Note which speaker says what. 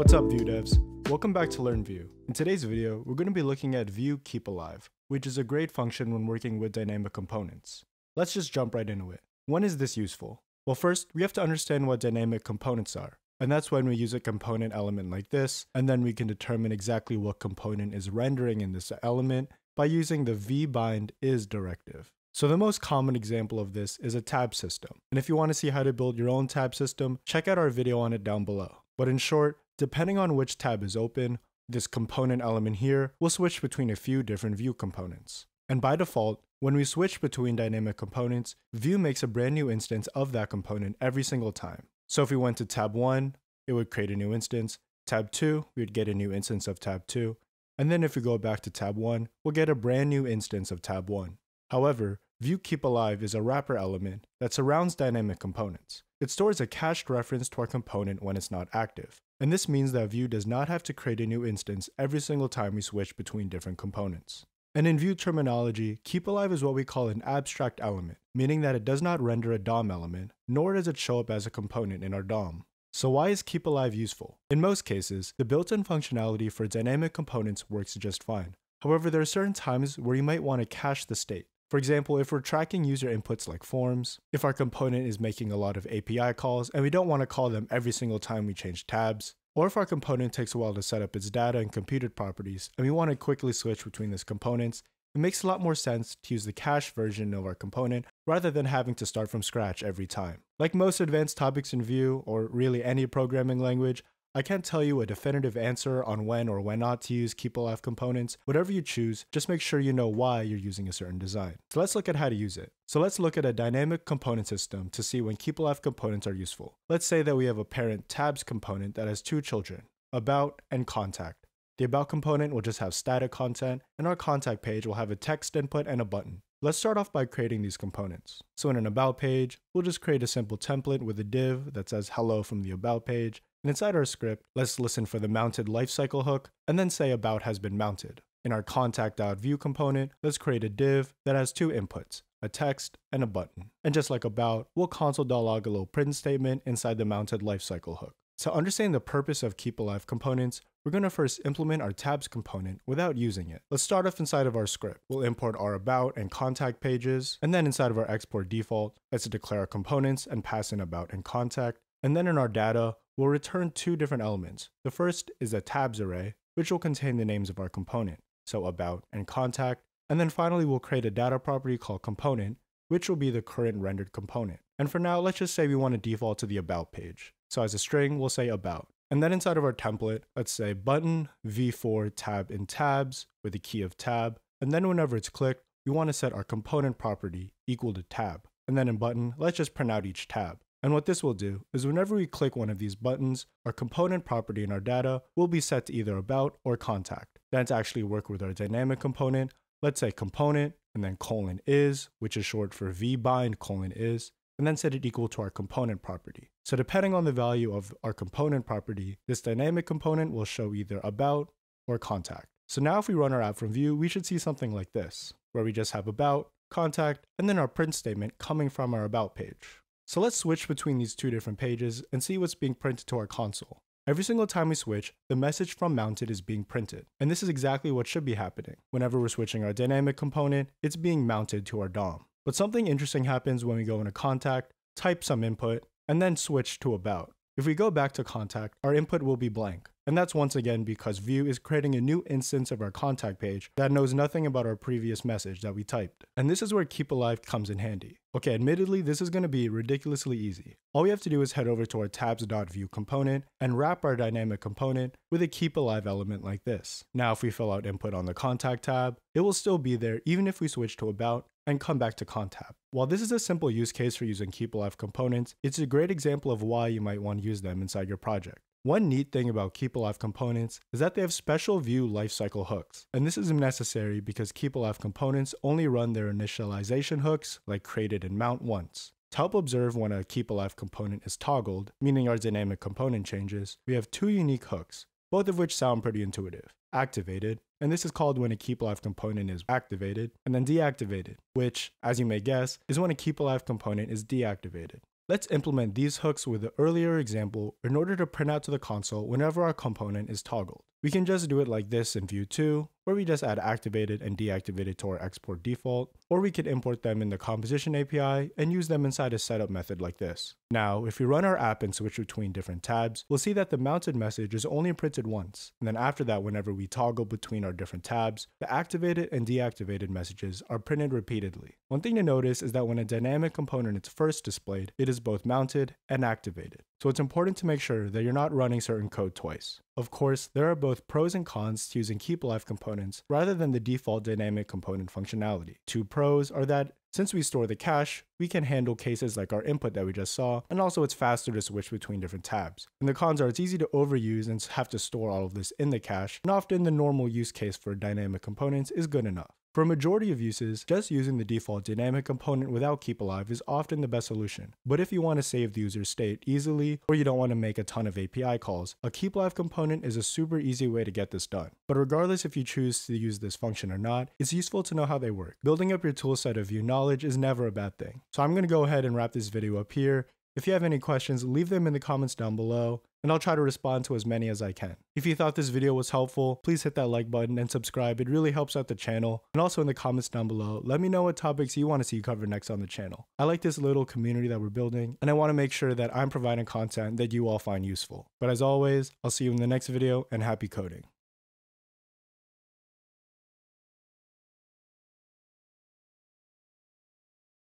Speaker 1: What's up Vue devs? Welcome back to Learn Vue. In today's video, we're going to be looking at Vue Keep Alive, which is a great function when working with dynamic components. Let's just jump right into it. When is this useful? Well first, we have to understand what dynamic components are. And that's when we use a component element like this, and then we can determine exactly what component is rendering in this element by using the vbind is directive. So the most common example of this is a tab system. And if you want to see how to build your own tab system, check out our video on it down below. But in short, Depending on which tab is open, this component element here will switch between a few different view components. And by default, when we switch between dynamic components, Vue makes a brand new instance of that component every single time. So if we went to tab 1, it would create a new instance. Tab 2, we would get a new instance of tab 2. And then if we go back to tab 1, we'll get a brand new instance of tab 1. However, Vue Keep Alive is a wrapper element that surrounds dynamic components. It stores a cached reference to our component when it's not active and this means that Vue does not have to create a new instance every single time we switch between different components. And in Vue terminology, keep alive is what we call an abstract element, meaning that it does not render a DOM element, nor does it show up as a component in our DOM. So why is keep alive useful? In most cases, the built-in functionality for dynamic components works just fine. However, there are certain times where you might want to cache the state, for example, if we're tracking user inputs like forms, if our component is making a lot of API calls and we don't want to call them every single time we change tabs, or if our component takes a while to set up its data and computed properties and we want to quickly switch between these components, it makes a lot more sense to use the cache version of our component rather than having to start from scratch every time. Like most advanced topics in Vue, or really any programming language, I can't tell you a definitive answer on when or when not to use keep alive components. Whatever you choose, just make sure you know why you're using a certain design. So let's look at how to use it. So let's look at a dynamic component system to see when keep alive components are useful. Let's say that we have a parent tabs component that has two children, about and contact. The about component will just have static content and our contact page will have a text input and a button. Let's start off by creating these components. So in an about page, we'll just create a simple template with a div that says hello from the about page and inside our script, let's listen for the mounted lifecycle hook and then say about has been mounted. In our contact.view component, let's create a div that has two inputs, a text and a button. And just like about, we'll console log a little print statement inside the mounted lifecycle hook. To understand the purpose of keep alive components, we're going to first implement our tabs component without using it. Let's start off inside of our script. We'll import our about and contact pages, and then inside of our export default, let's declare our components and pass in about and contact, and then in our data, we'll return two different elements. The first is a tabs array, which will contain the names of our component, so about and contact. And then finally, we'll create a data property called component, which will be the current rendered component. And for now, let's just say we want to default to the about page. So as a string, we'll say about. And then inside of our template, let's say button v4 tab in tabs with the key of tab. And then whenever it's clicked, we want to set our component property equal to tab. And then in button, let's just print out each tab. And what this will do is whenever we click one of these buttons, our component property in our data will be set to either about or contact. Then to actually work with our dynamic component, let's say component and then colon is, which is short for vbind colon is, and then set it equal to our component property. So depending on the value of our component property, this dynamic component will show either about or contact. So now if we run our app from view, we should see something like this, where we just have about, contact, and then our print statement coming from our about page. So let's switch between these two different pages and see what's being printed to our console. Every single time we switch, the message from mounted is being printed. And this is exactly what should be happening. Whenever we're switching our dynamic component, it's being mounted to our DOM. But something interesting happens when we go into contact, type some input, and then switch to about. If we go back to contact, our input will be blank. And that's once again because view is creating a new instance of our contact page that knows nothing about our previous message that we typed. And this is where keep alive comes in handy. Okay, admittedly, this is going to be ridiculously easy. All we have to do is head over to our tabs.view component and wrap our dynamic component with a keep alive element like this. Now, if we fill out input on the contact tab, it will still be there even if we switch to about and come back to contact. While this is a simple use case for using keep alive components, it's a great example of why you might want to use them inside your project. One neat thing about Keep Alive components is that they have special view lifecycle hooks, and this is necessary because Keep Alive components only run their initialization hooks, like created and mount, once. To help observe when a keep alive component is toggled, meaning our dynamic component changes, we have two unique hooks, both of which sound pretty intuitive. Activated, and this is called when a keep alive component is activated, and then deactivated, which, as you may guess, is when a keep alive component is deactivated. Let's implement these hooks with the earlier example in order to print out to the console whenever our component is toggled. We can just do it like this in view 2, where we just add activated and deactivated to our export default, or we could import them in the composition API and use them inside a setup method like this. Now, if we run our app and switch between different tabs, we'll see that the mounted message is only printed once, and then after that, whenever we toggle between our different tabs, the activated and deactivated messages are printed repeatedly. One thing to notice is that when a dynamic component is first displayed, it is both mounted and activated. So it's important to make sure that you're not running certain code twice. Of course, there are both pros and cons to using keep alive components rather than the default dynamic component functionality. Two pros are that since we store the cache, we can handle cases like our input that we just saw, and also it's faster to switch between different tabs. And the cons are it's easy to overuse and have to store all of this in the cache, and often the normal use case for dynamic components is good enough. For a majority of uses, just using the default dynamic component without keep alive is often the best solution. But if you want to save the user's state easily, or you don't want to make a ton of API calls, a keep alive component is a super easy way to get this done. But regardless if you choose to use this function or not, it's useful to know how they work. Building up your toolset of view knowledge is never a bad thing. So I'm going to go ahead and wrap this video up here. If you have any questions, leave them in the comments down below, and I'll try to respond to as many as I can. If you thought this video was helpful, please hit that like button and subscribe. It really helps out the channel. And also in the comments down below, let me know what topics you want to see covered next on the channel. I like this little community that we're building, and I want to make sure that I'm providing content that you all find useful. But as always, I'll see you in the next video, and happy coding.